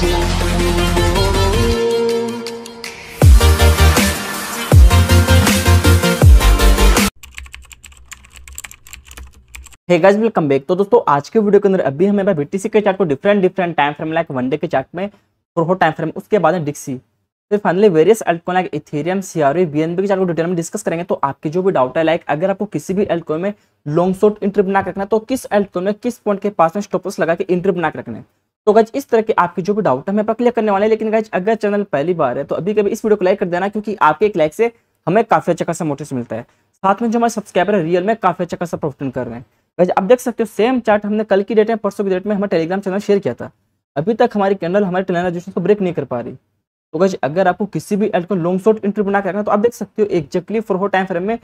hey guys welcome back तो दोस्तों आज के वीडियो के अंदर अभी हमें बीटीसी के चार्ट को different different time frame like one day के चार्ट में फोर टाइम फ्रेम उसके बाद डिक्सी फिर finally various altcoin like Ethereum CRV BNB के चार्ट को डिटेल में डिस्कस करेंगे तो आपके जो भी डाउट है लाइक अगर आपको किसी भी अल्टकॉइन में लॉन्ग शॉर्ट इंट्रिप ना रखना तो किस अल्टकॉइन में किस पॉइंट के पास में स्टॉपस लगा के इंट्रिप ना रखना है तो गज इस तरह के आपके जो भी डाउट हमें क्लियर करने वाले हैं लेकिन गज अगर चैनल पहली बार है तो अभी कभी इस वीडियो को लाइक कर देना क्योंकि आपके एक लाइक से हमें काफी अच्छा खासा मोटिव मिलता है साथ में जो हमारे सब्सक्राइबर है रियल में काफी अच्छा खासा प्रॉफिट कर रहे हैं गज आप देख सकते हो सेम चार्ट हमने कल की डेट में परसों की डेट में हमारे टेलीग्राम चैनल शेयर किया था अभी तक हमारी कैंडल हमारे टेलीग्राम रजिस्ट्रेशन को ब्रेक नहीं कर पा रही तो गज अगर आपको किसी भी एड को लॉन्ग शॉर्ट इंटरव्यू बना के रखना तो आप देख सकते हो exactly four hour time frame में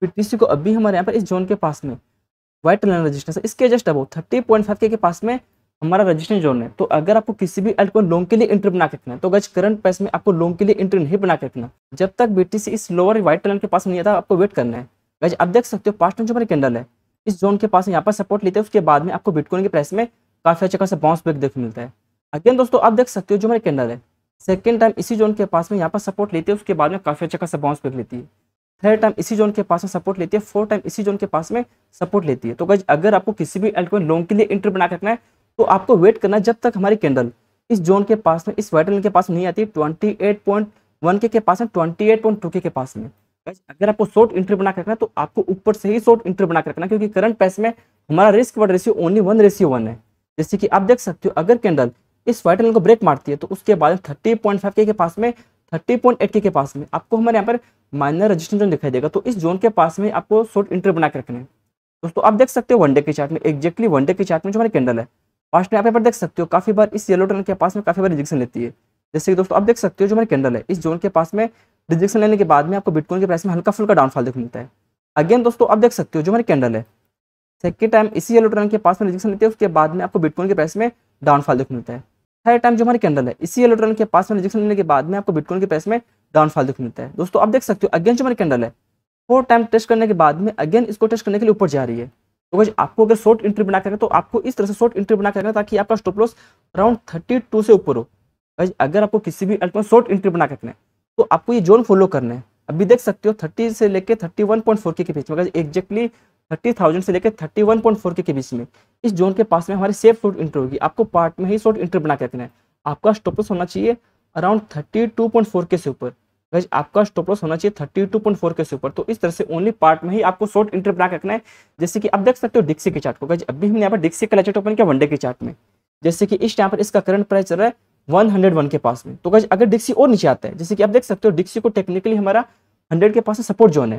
पीटीसी को अभी हमारे यहाँ पर इस जोन के पास में व्हाइट लाइन रजिस्ट्रेशन इसके जस्ट अब थर्टी पॉइंट फाइव के पास में हमारा रजिस्ट्रेशन जोन है तो अगर आपको किसी भी अल्टकॉइन को लॉन्ग के लिए एंट्री बना के रखना है तो गज करंट प्राइस में आपको लॉन्ग के लिए एंट्री नहीं बना के रखना जब तक बेटी इस लोअर व्हाइट लाइन के पास नहीं आता आपको वेट करना है गज आप देख सकते हो पास्ट में जो हमारे कैंडल है इस जोन के पास यहाँ पर सपोर्ट लेते हैं उसके बाद में आपको बिटकॉइन के प्राइस में काफ़ी अच्छा खासा बाउंस बैक देखने मिलता है अगेन दोस्तों आप देख सकते हो जो हमारे कैंडल है सेकेंड टाइम इसी जोन के पास में यहाँ पर सपोर्ट लेते हैं उसके बाद में काफ़ी अच्छा खासा बाउंस बैक लेती है थर्ड टाइम इसी जोन के पास में सपोर्ट लेती है फोर्थ टाइम इसी जोन के पास में सपोर्ट लेती है तो गज अगर आपको किसी भी एल्ट लॉन्ग के लिए एंट्री बना के रखना है तो आपको वेट करना जब तक हमारी कैंडल इस जोन के पास में इस लाइन के पास नहीं आती ट्वेंटी एट पॉइंट वन के पास में ट्वेंटी एट पॉइंट टू के पास में अगर आपको शॉर्ट इंट्री बना रखना है तो आपको ऊपर से ही शॉर्ट इंट्री बना रखना क्योंकि करंट पैस में हमारा risk reward ratio only one ratio one है जैसे कि आप देख सकते हो अगर कैंडल इस वाइट लाइन को ब्रेक मारती है तो उसके बाद थर्टी पॉइंट फाइव के, पास में थर्टी पॉइंट एट के, पास में आपको हमारे यहाँ पर माइनर रजिस्ट्रेशन दिखाई देगा तो इस जोन के पास में आपको शॉर्ट इंट्री बना के रखना है दोस्तों आप देख सकते हो वनडे के चार्ट में एक्जैक्टली वनडे के चार्ट में जो हमारे कैंडल है पास्ट में आप यहाँ पर देख सकते हो काफी बार इस येलो टनल के पास में काफी बार रिजेक्शन लेती है जैसे कि दोस्तों आप देख सकते हो जो मेरे कैंडल है इस जोन के पास में रिजेक्शन लेने के बाद में आपको बिटकॉइन के प्राइस में हल्का फुल्का डाउनफॉल देखने मिलता है अगेन दोस्तों आप देख सकते हो जो मेरे कैंडल है सेकेंड टाइम इसी येलो टनल के पास में रिजेक्शन लेती है उसके बाद में आपको बिटकॉइन के प्राइस में डाउनफॉल देखने मिलता है थर्ड टाइम जो हमारी कैंडल है इसी येलो टनल के पास में रिजेक्शन लेने के बाद में आपको बिटकॉइन के प्राइस में डाउनफॉल देखने मिलता है दोस्तों आप देख सकते हो अगेन जो हमारी कैंडल है फोर टाइम टेस्ट करने के बाद में अगेन इसको टेस्ट करने के लिए ऊपर जा रही है तो गाइस आपको अगर शॉर्ट एंट्री बना करना तो आपको इस तरह से शॉर्ट एंट्री बना करना ताकि आपका stop loss around thirty two से ऊपर हो गाइस अगर आपको किसी भी अल्ट में शॉर्ट एंट्री बना करना है तो आपको ये जोन फॉलो करना है अभी देख सकते हो थर्टी से लेकर थर्टी वन पॉइंट फोर के बीच में एक्जैक्टली थर्टी थाउजेंड से लेकर थर्टी वन पॉइंट फोर के बीच में इस जोन के पास में हमारी सेफ शॉर्ट एंट्री होगी आपको पार्ट में ही शॉर्ट एंट्री बना के रखना है आपका स्टॉपस होना चाहिए around thirty two point four के से ऊपर गज आपका स्टॉप लॉस होना चाहिए थर्टी टू पॉइंट फोर के ऊपर तो इस तरह से ओनली पार्ट में ही आपको शॉर्ट इंटर बना रखना है जैसे कि आप देख सकते हो डिक्सी के चार्ट को गज अभी हमने यहाँ पर डिक्सी का लेचेट ओपन किया वनडे के चार्ट में जैसे कि इस टाइम पर इसका करंट प्राइस चल रहा है वन के पास में तो गज अगर डिक्सी और नीचे आता है जैसे कि आप देख सकते हो डिक्सी को टेक्निकली हमारा हंड्रेड के पास में सपोर्ट जोन है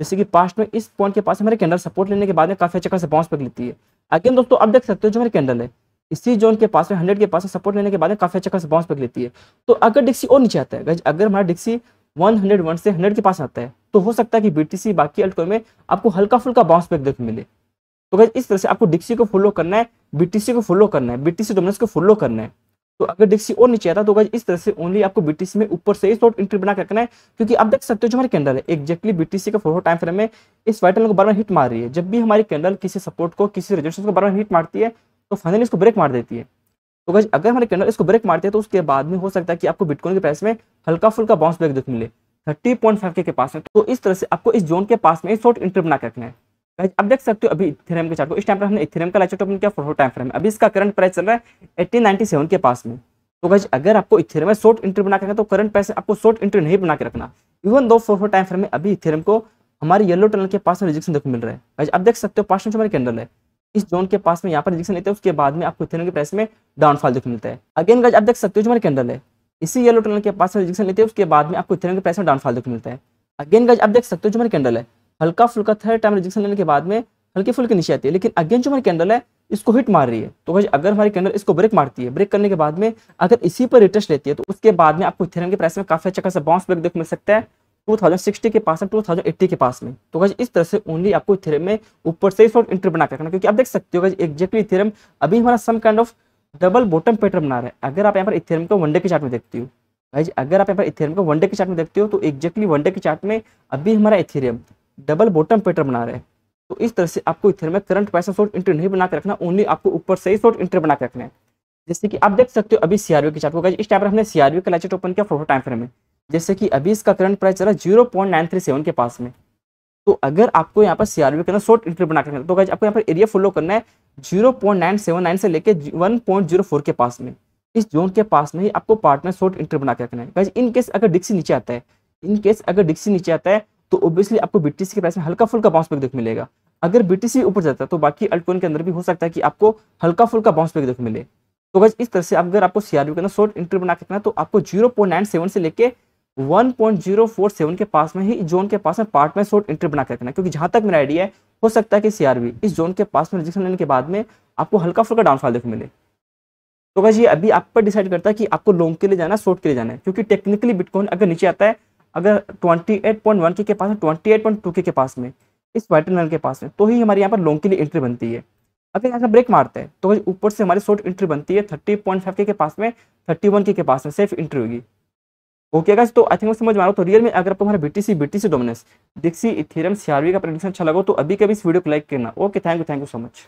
जैसे कि पास्ट में इस पॉइंट के पास हमारे कैंडल सपोर्ट लेने के बाद में काफी अच्छा खासा बाउंस पक लेती है अगेन दोस्तों आप देख सकते हो जो हमारे कैंडल है इसी जोन के पास में हंड्रेड के पास में सपोर्ट लेने के बाद में काफ़ी अच्छा खास बाउंस बैक लेती है तो अगर डिक्सी और नीचे आता है अगर हमारा डिक्सी 101 से 100 के पास आता है तो हो सकता है कि बीटीसी बाकी अल्टकॉइन में आपको हल्का फुल्का बाउंस बैक देखने मिले तो गैस इस तरह से आपको डिक्सी को फॉलो करना है बीटीसी को फॉलो करना है बीटीसी डोमिनेंस को फॉलो करना है तो अगर डिक्सी और नीचे आता है तो गैस इस तरह से ओनली आपको बीटीसी में ऊपर से ही शॉर्ट एंट्री बना रखना है क्योंकि आप देख सकते हो जो हमारे कैंडल है एक्जैक्टली बीटीसी का फोटो टाइम फ्रेम में इस वाइटल को बार बार हिट मार रही है जब भी हमारी कैंडल किसी सपोर्ट को किसी रिजेक्शन को बार बार हिट मारती है तो फाइनली इसको ब्रेक मार देती है तो गज अगर हमारे कैंडल इसको ब्रेक मारते हैं तो उसके बाद में हो सकता है कि आपको बिटकॉइन के प्राइस में हल्का फुल्का बाउंस बैक देखने मिले थर्टी पॉइंट फाइव के पास में तो इस तरह से आपको इस जोन के पास में शॉर्ट इंटर तो बना के रखना है अब देख सकते हो अभी इथेरियम के चार्ट को इस टाइम पर हमने इथेरियम का लाइट ओपन किया फोर टाइम फ्रेम अभी इसका करंट प्राइस चल रहा है 1897 के पास में तो गज अगर आपको इथेरियम में शॉर्ट इंटर बना के रखना तो करंट प्राइस आपको शॉर्ट इंटर नहीं बना के रखना even though four time frame में अभी इथेरियम को हमारे येलो टनल के पास में रिजेक्शन देखने मिल रहा है अब देख सकते हो पास में हमारे कैंडल है इस जोन के पास में यहाँ पर रिजेक्शन लेते हैं उसके बाद में आपको इथेनॉल के प्राइस में डाउनफॉल देखने मिलता है अगेन गज आप देख सकते हो जो हमारे कैंडल है इसी येलो टनल के पास में रिजेक्शन लेते हैं उसके बाद में आपको इथेनॉल के प्राइस में डाउनफॉल देखने मिलता है अगेन गज आप देख सकते हो जो हमारे कैंडल है हल्का फुल्का थर्ड टाइम रिजेक्शन लेने के बाद में हल्के फुल्के नीचे आती है लेकिन अगेन जो हमारी कैंडल है इसको हिट मार रही है तो गाइज अगर हमारी कैंडल इसको ब्रेक मारती है ब्रेक करने के बाद में अगर इसी पर रिटच लेती है तो उसके बाद में आपको इथेनॉल के प्राइस में काफी अच्छा खासा बाउंस बैक देख मिल सकता है 2060 के पास में 2080 के पास में तो इस तरह से ओनली आपको थ्योरम में ऊपर से और इंटर बना करना क्योंकि आप देख सकते हो गाइज एक्जेक्टली थ्योरम अभी हमारा some kind of double bottom pattern बना रहा है अगर आप यहाँ पर थ्योरम को वनडे के चार्ट में देखती हो गाइज अगर आप यहाँ पर थ्योरम को वनडे के चार्ट में देखते हो तो एक्जेक्टली वनडे के चार्ट में अभी हमारा इथेरियम डबल बॉटम पैटर्न बना रहा है तो इस तरह से आपको इथेरियम में current price of short entry नहीं बना के रखना ओनली आपको ऊपर से ही शॉर्ट इंटर बना के रखना है जैसे कि आप देख सकते हो अभी सीआरवी के चार्ट को इस टाइम पर हमने सीआरवी का लाइचेट ओपन किया फोटो टाइम फ्रेम में जैसे कि अभी इसका करंट प्राइस चला zero point nine three seven के पास में तो अगर आपको यहाँ पर सीआरबी करना शॉर्ट इंट्री बना करना तो आपको यहाँ पर एरिया फॉलो करना है zero point nine seven nine से लेकर वन पॉइंट जीरो फोर के पास में इस जोन के पास में ही आपको पार्ट में शॉर्ट इंटरव्यू बना के रखना है इनकेस अगर डिक्सी नीचे आता है इनकेस अगर डिक्सी नीचे आता है तो ऑब्वियसली आपको बीटीसी के प्राइस में हल्का फुल्का बाउंस बैक देख मिलेगा अगर बीटीसी ऊपर जाता है तो बाकी अल्टकॉइन के अंदर भी हो सकता है कि आपको हल्का फुल्का बाउंस बैक देख मिले तो बस इस तरह से अगर आपको सीआरबी के अंदर शॉर्ट एंट्री बना के रखना तो आपको जीरो पॉइंट नाइन सेवन से लेकर 1.047 के पास में ही जोन के पास में पार्ट में शॉर्ट एंट्री बना कर रखना क्योंकि जहां तक मेरा आइडिया है हो सकता है कि सीआरबी इस जोन के पास में रिजेक्शन लेने के बाद में आपको हल्का फुल्का डाउनफॉल देखने मिले तो भाई ये अभी आप पर डिसाइड करता है कि आपको लॉन्ग के लिए जाना है शॉर्ट के लिए जाना है क्योंकि टेक्निकली बिटकॉइन अगर नीचे आता है अगर ट्वेंटी के पास में ट्वेंटी के पास में इस वाइटनल के पास में तो ही हमारे यहाँ पर लॉन्ग के लिए एंट्री बनती है अगर यहाँ से ब्रेक मारते हैं तो ऊपर से हमारी शॉर्ट एंट्री बनती है थर्टी के के पास में थर्टी के पास में सेफ एंट्री होगी ओके गाइस तो आई थिंक समझ मारो तो रियल में अगर आपको हमारा BTC BTC dominance DXY Ethereum CRV का प्रेडिक्शन अच्छा लगा तो अभी के भी इस वीडियो को लाइक करना okay thank you thank you so much